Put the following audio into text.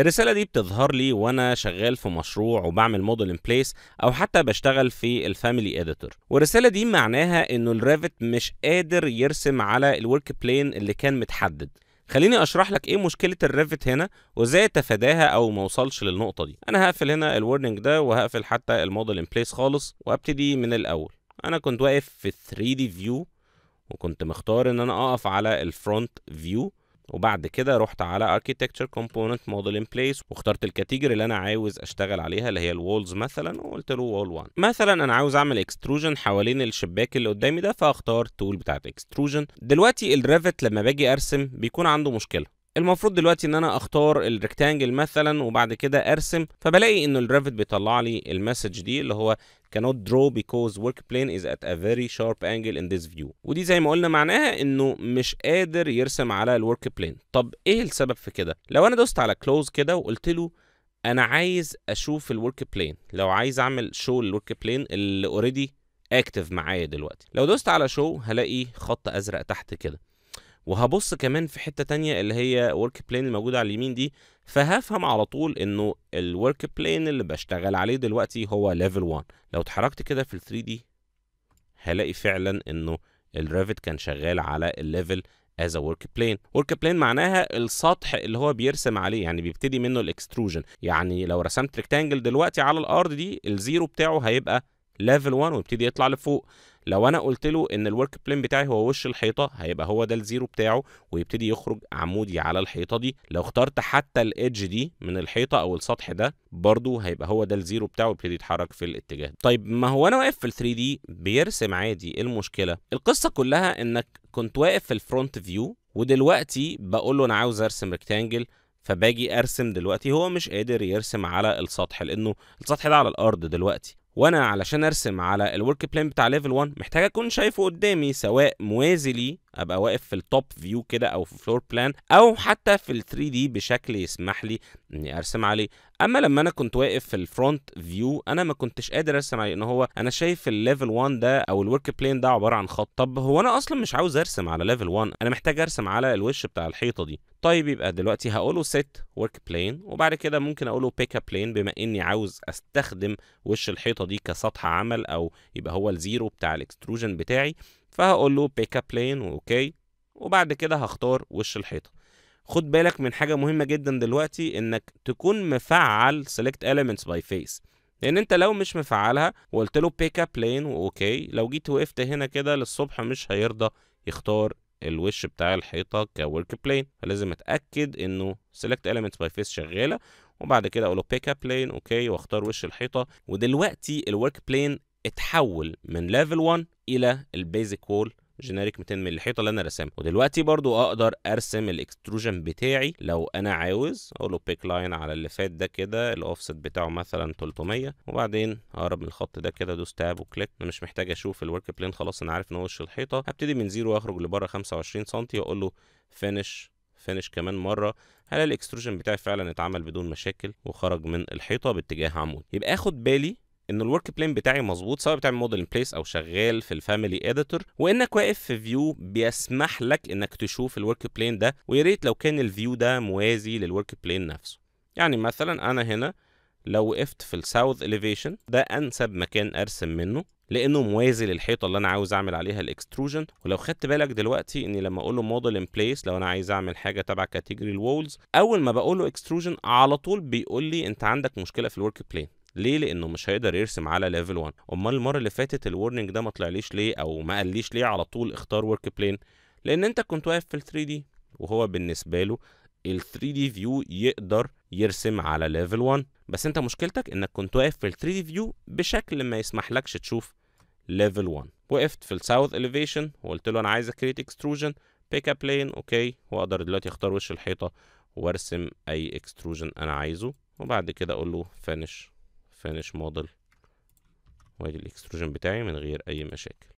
الرسالة دي بتظهر لي وأنا شغال في مشروع وبعمل موديل ان بليس أو حتى بشتغل في الفاميلي إديتور والرسالة دي معناها إنه الريفت مش قادر يرسم على الورك بلين اللي كان متحدد خليني اشرح لك ايه مشكله الريفت هنا وازاي تفاداها او ما وصلش للنقطه دي انا هقفل هنا الورنينج ده وهقفل حتى الموديل ان بليس خالص وابتدي من الاول انا كنت واقف في 3 دي فيو وكنت مختار ان انا اقف على الفرونت فيو وبعد كده رحت على Architecture Component Model in Place واخترت الكاتيجوري اللي أنا عاوز أشتغل عليها اللي هي الوولز مثلا وقلت له وول 1 مثلا أنا عاوز أعمل اكستروجن حوالين الشباك اللي قدامي ده فأختار التول بتاعت اكستروجن دلوقتي الريفت لما باجي أرسم بيكون عنده مشكلة المفروض دلوقتي ان انا اختار الريكتانجل مثلا وبعد كده ارسم فبلاقي ان الريفت بيطلع لي المسج دي اللي هو cannot draw because work plane is at a very sharp angle in this view ودي زي ما قلنا معناها انه مش قادر يرسم على الورك بلين طب ايه السبب في كده لو انا دوست على كلوز كده وقلت له انا عايز اشوف الورك بلين لو عايز اعمل شو للورك بلين اللي اوريدي اكتف معايا دلوقتي لو دوست على شو هلاقي خط ازرق تحت كده وهبص كمان في حتة تانية اللي هي ورك بلين الموجودة على اليمين دي فهفهم على طول انه الورك بلين اللي بشتغل عليه دلوقتي هو ليفل 1 لو اتحركت كده في ال 3 دي هلاقي فعلا انه الريفت كان شغال على الليفل از ورك بلين ورك بلين معناها السطح اللي هو بيرسم عليه يعني بيبتدي منه الاكستروجن يعني لو رسمت ريكتانجل دلوقتي على الارض دي الزيرو بتاعه هيبقى ليفل 1 ويبتدي يطلع لفوق لو انا قلت له ان الورك بلين بتاعي هو وش الحيطه هيبقى هو ده الزيرو بتاعه ويبتدي يخرج عمودي على الحيطه دي لو اخترت حتى الايدج دي من الحيطه او السطح ده برضو هيبقى هو ده الزيرو بتاعه ويبتدي يتحرك في الاتجاه طيب ما هو انا واقف في ال 3 دي بيرسم عادي ايه المشكله القصه كلها انك كنت واقف في الفرونت فيو ودلوقتي بقول له انا عاوز ارسم ريكتانجل فباجي ارسم دلوقتي هو مش قادر يرسم على السطح لانه السطح ده على الارض دلوقتي وانا علشان ارسم على الورك بلان بتاع ليفل 1 محتاج اكون شايفه قدامي سواء موازي ليه ابقى واقف في التوب فيو كده او في فلور بلان او حتى في ال 3 دي بشكل يسمح لي اني ارسم عليه اما لما انا كنت واقف في الفرونت فيو انا ما كنتش قادر ارسم عليه ان هو انا شايف الليفل 1 ده او الورك بلان ده عباره عن خط طب هو انا اصلا مش عاوز ارسم على ليفل 1 انا محتاج ارسم على الوش بتاع الحيطه دي طيب يبقى دلوقتي هقوله set work plane وبعد كده ممكن اقوله pick a plane بما اني عاوز استخدم وش الحيطه دي كسطح عمل او يبقى هو الزيرو بتاع الاكستروجن بتاعي فهقول له pick a plane اوكي وبعد كده هختار وش الحيطه خد بالك من حاجه مهمه جدا دلوقتي انك تكون مفعل select elements by face لان انت لو مش مفعلها وقلت له بيك اب لين واوكي لو جيت وقفت هنا كده للصبح مش هيرضى يختار الوش بتاع الحيطه كورك بلين فلازم اتاكد انه سيلكت element باي فيس شغاله وبعد كده اقول له بيك اب بلين اوكي واختار وش الحيطه ودلوقتي الورك بلين اتحول من ليفل 1 الى البيزك وول جينيريك 200 من الحيطه اللي انا رسمها ودلوقتي برضو اقدر ارسم الاكستروجن بتاعي لو انا عاوز اقول له بيك لاين على اللي فات ده كده الاوفست بتاعه مثلا 300 وبعدين اقرب من الخط ده كده دوس تاب وكليك انا مش محتاج اشوف الورك بلين خلاص انا عارف ان هو وش الحيطه هبتدي من زيرو واخرج لبره 25 سم واقول له فينش فينش كمان مره هلاقي الاكستروجن بتاعي فعلا اتعمل بدون مشاكل وخرج من الحيطه باتجاه عمود يبقى اخد بالي ان الورك بلين بتاعي مظبوط سواء بتعمل موديل بليس او شغال في الفاميلي اديتور وانك واقف في فيو بيسمح لك انك تشوف الورك بلين ده ويا ريت لو كان الفيو ده موازي للورك بلين نفسه يعني مثلا انا هنا لو وقفت في الساوث اليفيشن ده انسب مكان ارسم منه لانه موازي للحيطه اللي انا عاوز اعمل عليها الاكستروجن ولو خدت بالك دلوقتي اني لما اقول له موديل ان بليس لو انا عايز اعمل حاجه تبع كاتيجوري الوولز اول ما بقول له اكستروجن على طول بيقول لي انت عندك مشكله في الورك بلين ليه لانه مش هيقدر يرسم على ليفل 1 امال المره اللي فاتت الورنينج ده ما طلعليش ليه او ما قاليش ليه على طول اختار ورك بلين لان انت كنت واقف في ال 3 دي وهو بالنسبه له ال 3 دي فيو يقدر يرسم على ليفل 1 بس انت مشكلتك انك كنت واقف في ال 3 دي فيو بشكل ما يسمحلكش تشوف ليفل 1 وقفت في الساوث اليفيشن وقلت له انا عايز اكريت اكستروجن بيك اب لين اوكي واقدر دلوقتي اختار وش الحيطه وارسم اي اكستروجن انا عايزه وبعد كده اقول له فانش فانش موديل وادي الاكستروجن بتاعي من غير اي مشاكل